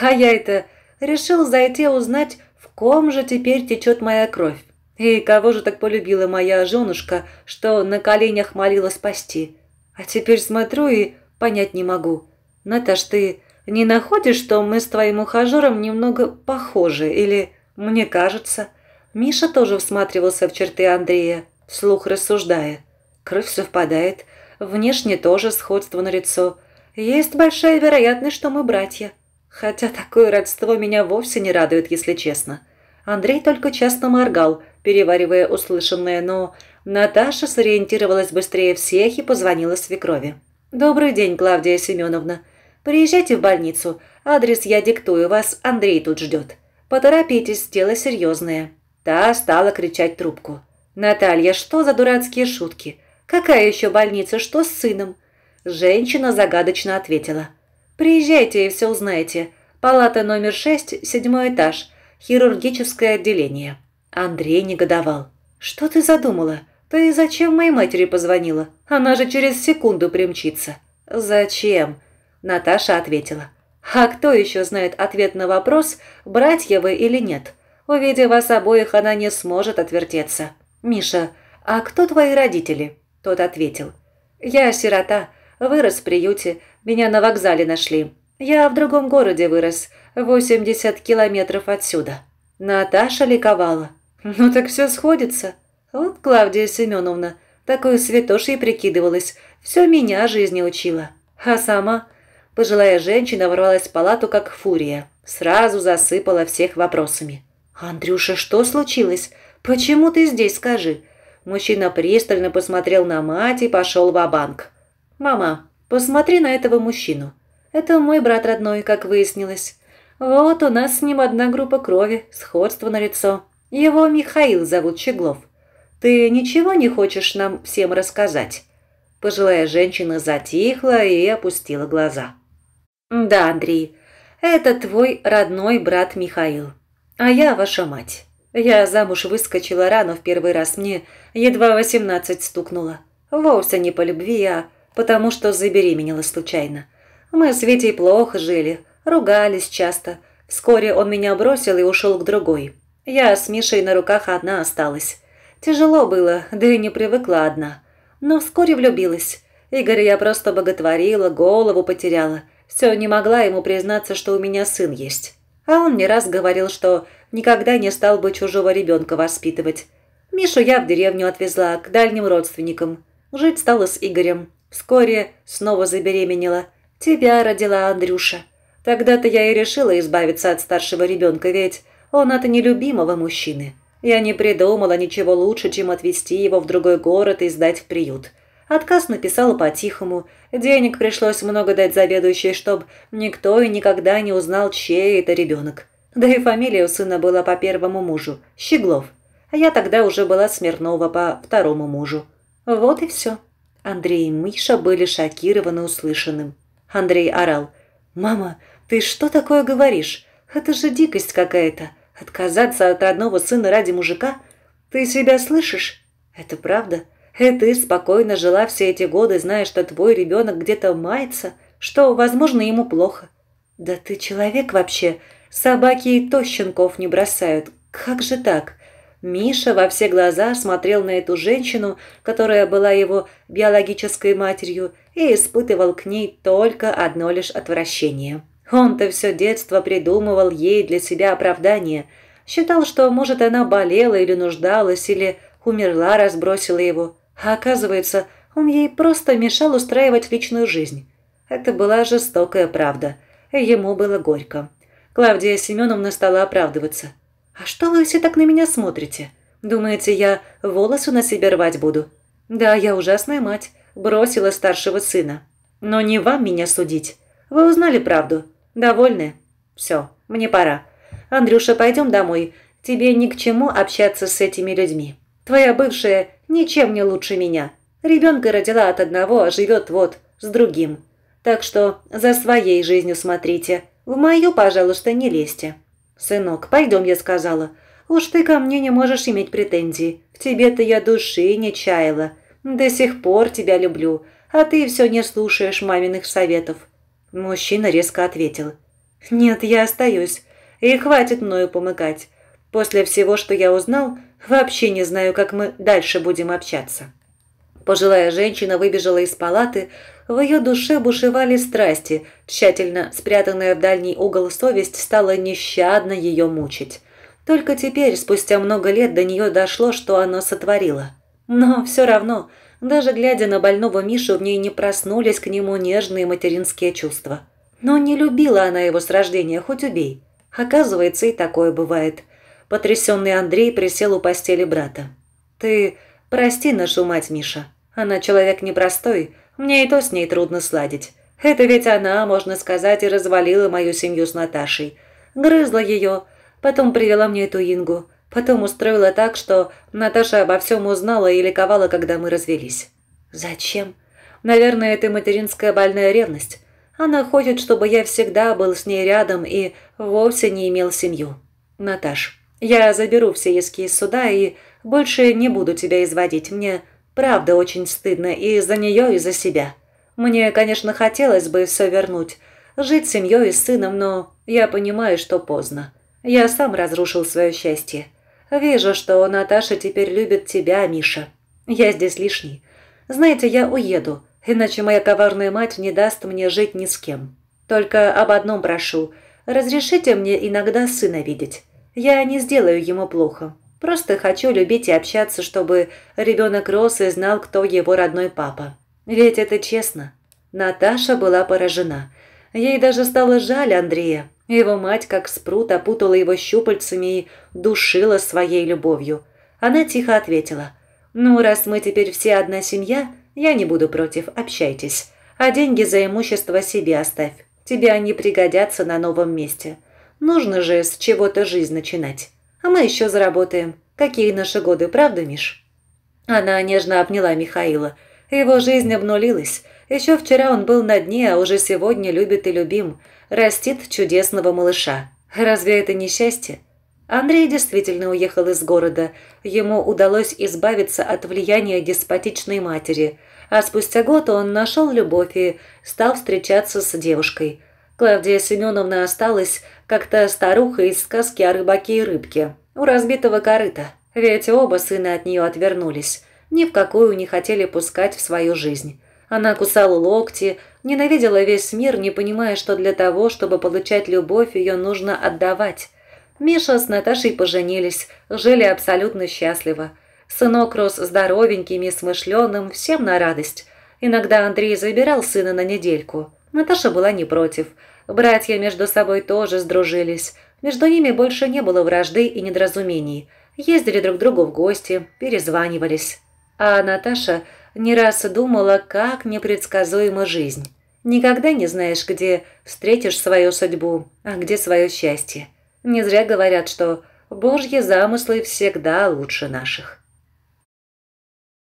А я это решил зайти узнать, в ком же теперь течет моя кровь. И кого же так полюбила моя женушка, что на коленях молила спасти. А теперь смотрю и понять не могу. Наташ, ты не находишь, что мы с твоим ухажером немного похожи? Или мне кажется?» Миша тоже всматривался в черты Андрея, слух рассуждая. Кровь совпадает, внешне тоже сходство на лицо. Есть большая вероятность, что мы братья. Хотя такое родство меня вовсе не радует, если честно. Андрей только часто моргал, переваривая услышанное, но Наташа сориентировалась быстрее всех и позвонила свекрови. «Добрый день, Клавдия Семеновна. Приезжайте в больницу. Адрес я диктую, вас Андрей тут ждет. Поторопитесь, дело серьезное». Та стала кричать трубку. «Наталья, что за дурацкие шутки? Какая еще больница? Что с сыном?» Женщина загадочно ответила. «Приезжайте и все узнаете. Палата номер шесть, седьмой этаж, хирургическое отделение». Андрей негодовал. «Что ты задумала? Ты зачем моей матери позвонила? Она же через секунду примчится». «Зачем?» Наташа ответила. «А кто еще знает ответ на вопрос, братья вы или нет?» Увидев вас обоих, она не сможет отвертеться. «Миша, а кто твои родители?» Тот ответил. «Я сирота, вырос в приюте, меня на вокзале нашли. Я в другом городе вырос, 80 километров отсюда». Наташа ликовала. «Ну так все сходится». Вот Клавдия Семеновна, такой святошей прикидывалась, все меня жизни учила. А сама пожилая женщина ворвалась в палату, как фурия, сразу засыпала всех вопросами. «Андрюша, что случилось? Почему ты здесь, скажи?» Мужчина пристально посмотрел на мать и пошел в банк «Мама, посмотри на этого мужчину. Это мой брат родной, как выяснилось. Вот у нас с ним одна группа крови, сходство на лицо. Его Михаил зовут Чеглов. Ты ничего не хочешь нам всем рассказать?» Пожилая женщина затихла и опустила глаза. «Да, Андрей, это твой родной брат Михаил. А я ваша мать. Я замуж выскочила рано в первый раз, мне едва восемнадцать стукнуло. Вовсе не по любви, а потому что забеременела случайно. Мы с Витей плохо жили, ругались часто. Вскоре он меня бросил и ушел к другой. Я с Мишей на руках одна осталась. Тяжело было, да и не привыкла одна. Но вскоре влюбилась. Игорь я просто боготворила, голову потеряла. Все, не могла ему признаться, что у меня сын есть. А он не раз говорил, что никогда не стал бы чужого ребенка воспитывать. Мишу я в деревню отвезла, к дальним родственникам. Жить стала с Игорем. Вскоре снова забеременела. Тебя родила Андрюша. Тогда-то я и решила избавиться от старшего ребенка, ведь он от нелюбимого мужчины. Я не придумала ничего лучше, чем отвезти его в другой город и сдать в приют. Отказ написала по-тихому, Денег пришлось много дать заведующей, чтобы никто и никогда не узнал, чей это ребенок. Да и фамилия у сына была по первому мужу – Щеглов. А я тогда уже была Смирнова по второму мужу. Вот и все. Андрей и Миша были шокированы услышанным. Андрей орал. «Мама, ты что такое говоришь? Это же дикость какая-то. Отказаться от родного сына ради мужика? Ты себя слышишь?» «Это правда. И «Э, ты спокойно жила все эти годы, зная, что твой ребенок где-то мается, что, возможно, ему плохо. Да ты человек вообще. Собаки и то щенков не бросают. Как же так? Миша во все глаза смотрел на эту женщину, которая была его биологической матерью, и испытывал к ней только одно лишь отвращение. Он-то все детство придумывал ей для себя оправдание. Считал, что, может, она болела или нуждалась, или умерла, разбросила его. А оказывается, он ей просто мешал устраивать личную жизнь. Это была жестокая правда. и Ему было горько. Клавдия Семеновна стала оправдываться. «А что вы все так на меня смотрите? Думаете, я волосы на себе рвать буду? Да, я ужасная мать, бросила старшего сына. Но не вам меня судить. Вы узнали правду? Довольны? Все, мне пора. Андрюша, пойдем домой. Тебе ни к чему общаться с этими людьми. Твоя бывшая Ничем не лучше меня. Ребенка родила от одного, а живет вот, с другим. Так что за своей жизнью смотрите. В мою, пожалуйста, не лезьте. Сынок, пойдем, я сказала. Уж ты ко мне не можешь иметь претензий. В тебе-то я души не чаяла. До сих пор тебя люблю, а ты все не слушаешь маминых советов. Мужчина резко ответил. «Нет, я остаюсь. И хватит мною помыкать. После всего, что я узнал, Вообще не знаю, как мы дальше будем общаться». Пожилая женщина выбежала из палаты, в ее душе бушевали страсти, тщательно спрятанная в дальний угол совесть стала нещадно ее мучить. Только теперь, спустя много лет, до нее дошло, что она сотворила. Но все равно, даже глядя на больного Мишу, в ней не проснулись к нему нежные материнские чувства. Но не любила она его с рождения, хоть убей. Оказывается, и такое бывает – Потрясенный Андрей присел у постели брата. «Ты прости нашу мать, Миша. Она человек непростой, мне и то с ней трудно сладить. Это ведь она, можно сказать, и развалила мою семью с Наташей. Грызла ее, потом привела мне эту Ингу, потом устроила так, что Наташа обо всем узнала и ликовала, когда мы развелись». «Зачем?» «Наверное, это материнская больная ревность. Она хочет, чтобы я всегда был с ней рядом и вовсе не имел семью. Наташ, я заберу все иски суда и больше не буду тебя изводить. Мне правда очень стыдно и за нее, и за себя. Мне, конечно, хотелось бы все вернуть, жить с семьей и сыном, но я понимаю, что поздно. Я сам разрушил свое счастье. Вижу, что Наташа теперь любит тебя, Миша. Я здесь лишний. Знаете, я уеду, иначе моя коварная мать не даст мне жить ни с кем. Только об одном прошу. Разрешите мне иногда сына видеть. Я не сделаю ему плохо. Просто хочу любить и общаться, чтобы ребенок рос и знал, кто его родной папа. Ведь это честно. Наташа была поражена. Ей даже стало жаль Андрея. Его мать, как спрут, опутала его щупальцами и душила своей любовью. Она тихо ответила. «Ну, раз мы теперь все одна семья, я не буду против, общайтесь. А деньги за имущество себе оставь. Тебе они пригодятся на новом месте. Нужно же с чего-то жизнь начинать. А мы еще заработаем. Какие наши годы, правда, Миш?» Она нежно обняла Михаила. Его жизнь обнулилась. Еще вчера он был на дне, а уже сегодня любит и любим. Растит чудесного малыша. Разве это не счастье? Андрей действительно уехал из города. Ему удалось избавиться от влияния деспотичной матери. А спустя год он нашел любовь и стал встречаться с девушкой – Клавдия Семеновна осталась как-то старуха из сказки о рыбаке и рыбке у разбитого корыта, ведь оба сына от нее отвернулись, ни в какую не хотели пускать в свою жизнь. Она кусала локти, ненавидела весь мир, не понимая, что для того, чтобы получать любовь, ее нужно отдавать. Миша с Наташей поженились, жили абсолютно счастливо. Сынок рос здоровеньким и смышленым, всем на радость. Иногда Андрей забирал сына на недельку. Наташа была не против – Братья между собой тоже сдружились. Между ними больше не было вражды и недоразумений. Ездили друг к другу в гости, перезванивались. А Наташа не раз думала, как непредсказуема жизнь. Никогда не знаешь, где встретишь свою судьбу, а где свое счастье. Не зря говорят, что «божьи замыслы всегда лучше наших».